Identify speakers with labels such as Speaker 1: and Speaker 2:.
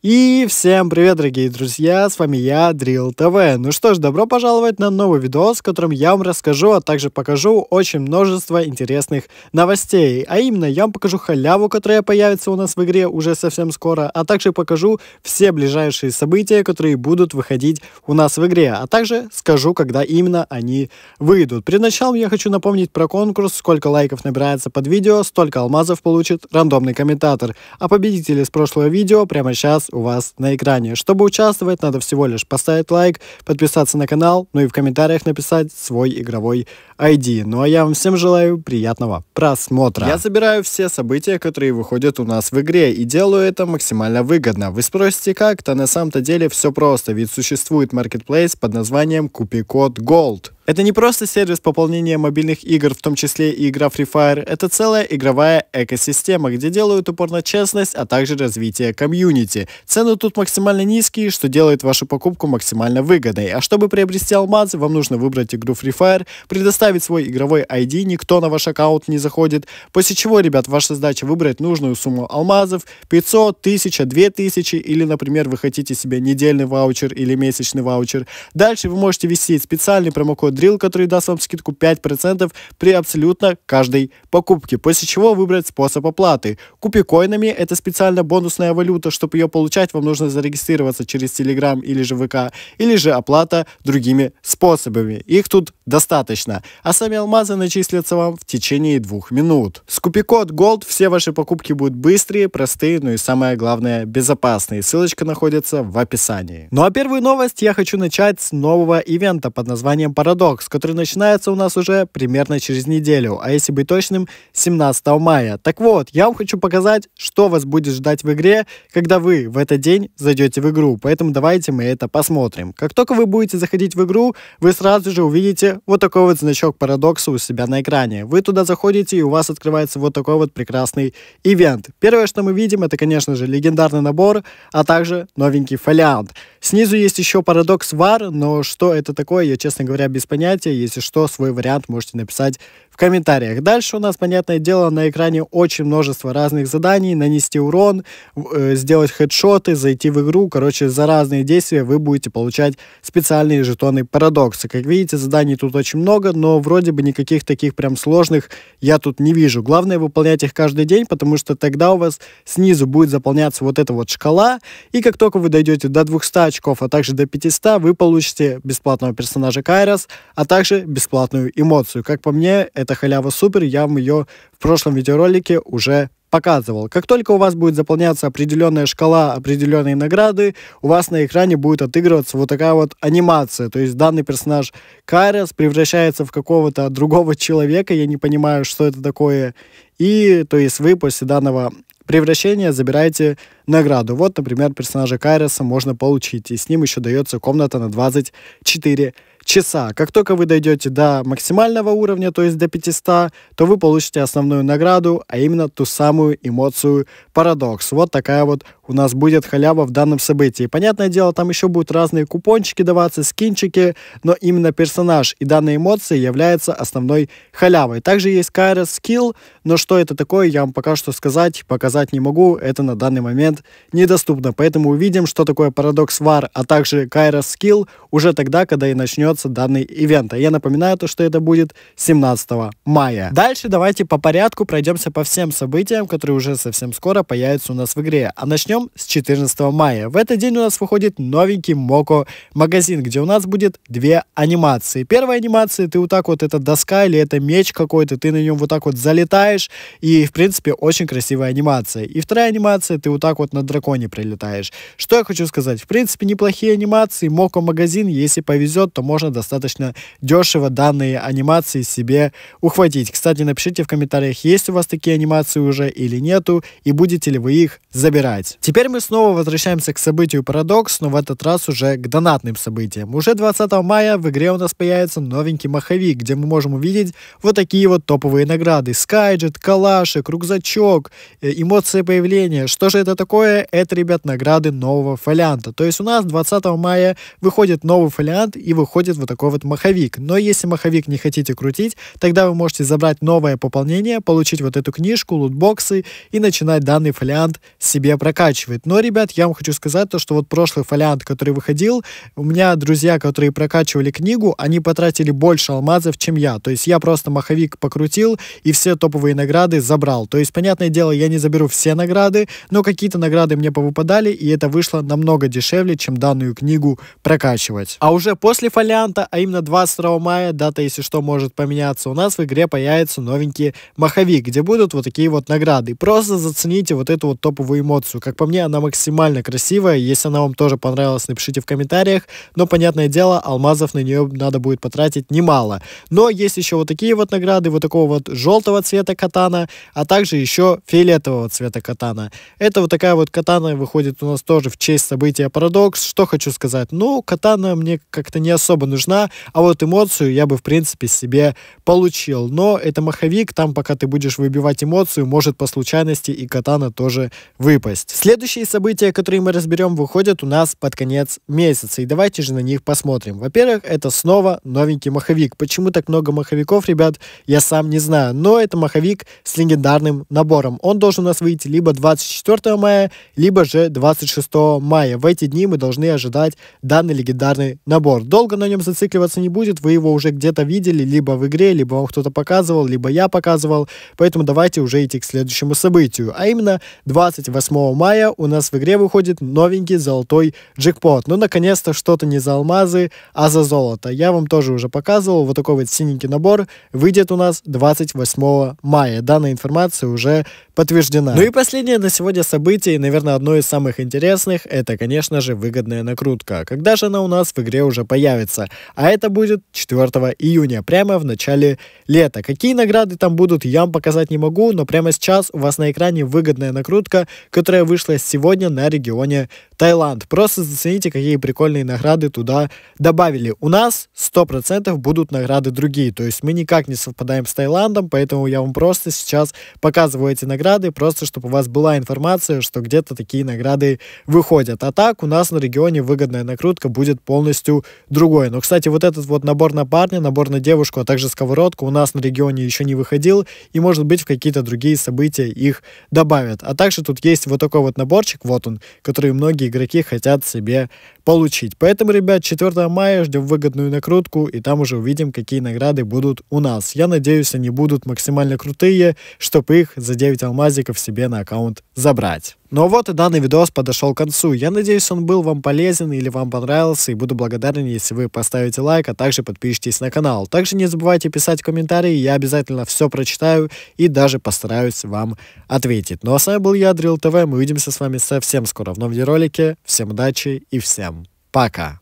Speaker 1: И всем привет, дорогие друзья, с вами я, Дрил ТВ. Ну что ж, добро пожаловать на новый видос, в котором я вам расскажу, а также покажу очень множество интересных новостей. А именно, я вам покажу халяву, которая появится у нас в игре уже совсем скоро, а также покажу все ближайшие события, которые будут выходить у нас в игре, а также скажу, когда именно они выйдут. Перед началом я хочу напомнить про конкурс, сколько лайков набирается под видео, столько алмазов получит рандомный комментатор. А победители с прошлого видео прямо сейчас у вас на экране. Чтобы участвовать, надо всего лишь поставить лайк, подписаться на канал, ну и в комментариях написать свой игровой ID. Ну а я вам всем желаю приятного просмотра. Я собираю все события, которые выходят у нас в игре, и делаю это максимально выгодно. Вы спросите, как? То на самом-то деле все просто, ведь существует маркетплейс под названием Купикод Код Gold. Это не просто сервис пополнения мобильных игр, в том числе и игра Free Fire, это целая игровая экосистема, где делают упор на честность, а также развитие комьюнити. Цены тут максимально низкие, что делает вашу покупку максимально выгодной. А чтобы приобрести алмазы, вам нужно выбрать игру Free Fire, предоставить свой игровой ID, никто на ваш аккаунт не заходит, после чего, ребят, ваша задача выбрать нужную сумму алмазов, 500, 1000, 2000, или, например, вы хотите себе недельный ваучер или месячный ваучер. Дальше вы можете ввести специальный промокод дрилл, который даст вам скидку 5% при абсолютно каждой покупке, после чего выбрать способ оплаты. Купи коинами, это специально бонусная валюта, чтобы ее получать, вам нужно зарегистрироваться через Telegram или же ВК, или же оплата другими способами. Их тут достаточно. А сами алмазы начислятся вам в течение двух минут. С купикод Gold все ваши покупки будут быстрые, простые, ну и самое главное, безопасные. Ссылочка находится в описании. Ну а первую новость я хочу начать с нового ивента под названием Парадокс детокс, который начинается у нас уже примерно через неделю, а если быть точным, 17 мая. Так вот, я вам хочу показать, что вас будет ждать в игре, когда вы в этот день зайдете в игру, поэтому давайте мы это посмотрим. Как только вы будете заходить в игру, вы сразу же увидите вот такой вот значок парадокса у себя на экране. Вы туда заходите, и у вас открывается вот такой вот прекрасный ивент. Первое, что мы видим, это, конечно же, легендарный набор, а также новенький фолиант. Снизу есть еще парадокс var, но что это такое, я, честно говоря, без понятия. Если что, свой вариант можете написать комментариях. Дальше у нас, понятное дело, на экране очень множество разных заданий. Нанести урон, э, сделать хедшоты, зайти в игру. Короче, за разные действия вы будете получать специальные жетоны парадокса. Как видите, заданий тут очень много, но вроде бы никаких таких прям сложных я тут не вижу. Главное выполнять их каждый день, потому что тогда у вас снизу будет заполняться вот эта вот шкала. И как только вы дойдете до 200 очков, а также до 500, вы получите бесплатного персонажа Кайрос, а также бесплатную эмоцию. Как по мне, это это халява супер, я вам ее в прошлом видеоролике уже показывал. Как только у вас будет заполняться определенная шкала, определенные награды, у вас на экране будет отыгрываться вот такая вот анимация. То есть данный персонаж Кайрос превращается в какого-то другого человека, я не понимаю, что это такое. И то есть вы после данного превращения забираете награду. Вот, например, персонажа Кайроса можно получить, и с ним еще дается комната на 24 часа. Как только вы дойдете до максимального уровня, то есть до 500, то вы получите основную награду, а именно ту самую эмоцию парадокс. Вот такая вот у нас будет халява в данном событии. Понятное дело, там еще будут разные купончики даваться, скинчики, но именно персонаж и данные эмоции являются основной халявой. Также есть Кайрос скилл, но что это такое, я вам пока что сказать, показать не могу, это на данный момент недоступно. Поэтому увидим, что такое парадокс вар, а также Кайрос скилл уже тогда, когда и начнется данный ивент. А я напоминаю то, что это будет 17 мая. Дальше давайте по порядку пройдемся по всем событиям, которые уже совсем скоро появятся у нас в игре. А начнем начнем с 14 мая. В этот день у нас выходит новенький Моко магазин, где у нас будет две анимации. Первая анимация, ты вот так вот, это доска или это меч какой-то, ты на нем вот так вот залетаешь, и, в принципе, очень красивая анимация. И вторая анимация, ты вот так вот на драконе прилетаешь. Что я хочу сказать? В принципе, неплохие анимации, Моко магазин, если повезет, то можно достаточно дешево данные анимации себе ухватить. Кстати, напишите в комментариях, есть у вас такие анимации уже или нету, и будете ли вы их забирать. Теперь мы снова возвращаемся к событию «Парадокс», но в этот раз уже к донатным событиям. Уже 20 мая в игре у нас появится новенький маховик, где мы можем увидеть вот такие вот топовые награды. Скайджет, калашик, рюкзачок, э, эмоции появления. Что же это такое? Это, ребят, награды нового фолианта. То есть у нас 20 мая выходит новый фолиант и выходит вот такой вот маховик. Но если маховик не хотите крутить, тогда вы можете забрать новое пополнение, получить вот эту книжку, лутбоксы и начинать данный фолиант себе прокачивать прокачивает. Но, ребят, я вам хочу сказать то, что вот прошлый фолиант, который выходил, у меня друзья, которые прокачивали книгу, они потратили больше алмазов, чем я. То есть я просто маховик покрутил и все топовые награды забрал. То есть, понятное дело, я не заберу все награды, но какие-то награды мне повыпадали, и это вышло намного дешевле, чем данную книгу прокачивать. А уже после фолианта, а именно 22 мая, дата, если что, может поменяться, у нас в игре появится новенький маховик, где будут вот такие вот награды. Просто зацените вот эту вот топовую эмоцию. Как по мне она максимально красивая. Если она вам тоже понравилась, напишите в комментариях. Но, понятное дело, алмазов на нее надо будет потратить немало. Но есть еще вот такие вот награды, вот такого вот желтого цвета катана, а также еще фиолетового цвета катана. Это вот такая вот катана выходит у нас тоже в честь события Парадокс. Что хочу сказать? Ну, катана мне как-то не особо нужна, а вот эмоцию я бы, в принципе, себе получил. Но это маховик, там, пока ты будешь выбивать эмоцию, может по случайности и катана тоже выпасть. Следующие события, которые мы разберем, выходят у нас под конец месяца. И давайте же на них посмотрим. Во-первых, это снова новенький маховик. Почему так много маховиков, ребят, я сам не знаю. Но это маховик с легендарным набором. Он должен у нас выйти либо 24 мая, либо же 26 мая. В эти дни мы должны ожидать данный легендарный набор. Долго на нем зацикливаться не будет. Вы его уже где-то видели, либо в игре, либо вам кто-то показывал, либо я показывал. Поэтому давайте уже идти к следующему событию. А именно 28 мая мая у нас в игре выходит новенький золотой джекпот. Ну, наконец-то, что-то не за алмазы, а за золото. Я вам тоже уже показывал, вот такой вот синенький набор выйдет у нас 28 мая. Данная информация уже подтверждена. Ну и последнее на сегодня событие, и, наверное, одно из самых интересных, это, конечно же, выгодная накрутка. Когда же она у нас в игре уже появится? А это будет 4 июня, прямо в начале лета. Какие награды там будут, я вам показать не могу, но прямо сейчас у вас на экране выгодная накрутка, которая вышла прошлое сегодня на регионе Таиланд. Просто зацените, какие прикольные награды туда добавили. У нас 100% будут награды другие, то есть мы никак не совпадаем с Таиландом, поэтому я вам просто сейчас показываю эти награды, просто чтобы у вас была информация, что где-то такие награды выходят. А так у нас на регионе выгодная накрутка будет полностью другой. Но, кстати, вот этот вот набор на парня, набор на девушку, а также сковородку у нас на регионе еще не выходил, и, может быть, в какие-то другие события их добавят. А также тут есть вот такой вот наборчик, вот он, который многие многие игроки хотят себе получить. Поэтому, ребят, 4 мая ждем выгодную накрутку, и там уже увидим, какие награды будут у нас. Я надеюсь, они будут максимально крутые, чтобы их за 9 алмазиков себе на аккаунт забрать. Ну а вот и данный видос подошел к концу. Я надеюсь, он был вам полезен или вам понравился, и буду благодарен, если вы поставите лайк, а также подпишитесь на канал. Также не забывайте писать комментарии, я обязательно все прочитаю и даже постараюсь вам ответить. Ну а с вами был я, Дрил ТВ, мы увидимся с вами совсем скоро в новом видеоролике. Всем удачи и всем пока!